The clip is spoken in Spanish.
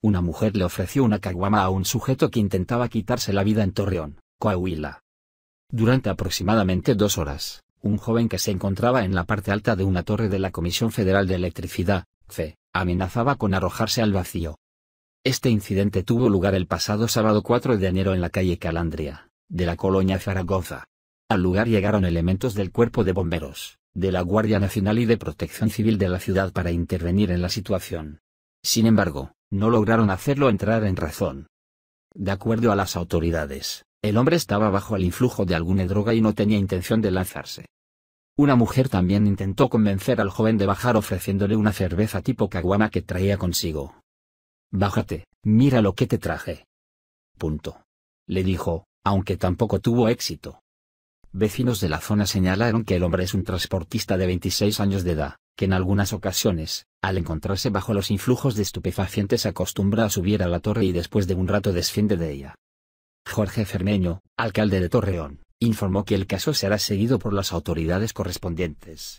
Una mujer le ofreció una caguama a un sujeto que intentaba quitarse la vida en Torreón, Coahuila. Durante aproximadamente dos horas, un joven que se encontraba en la parte alta de una torre de la Comisión Federal de Electricidad, CFE, amenazaba con arrojarse al vacío. Este incidente tuvo lugar el pasado sábado 4 de enero en la calle Calandria, de la colonia Zaragoza. Al lugar llegaron elementos del cuerpo de bomberos, de la Guardia Nacional y de Protección Civil de la ciudad para intervenir en la situación. Sin embargo, no lograron hacerlo entrar en razón. De acuerdo a las autoridades, el hombre estaba bajo el influjo de alguna droga y no tenía intención de lanzarse. Una mujer también intentó convencer al joven de bajar ofreciéndole una cerveza tipo caguana que traía consigo. Bájate, mira lo que te traje. Punto. Le dijo, aunque tampoco tuvo éxito. Vecinos de la zona señalaron que el hombre es un transportista de 26 años de edad, que en algunas ocasiones, al encontrarse bajo los influjos de estupefacientes acostumbra a subir a la torre y después de un rato desciende de ella. Jorge Fermeño, alcalde de Torreón, informó que el caso será seguido por las autoridades correspondientes.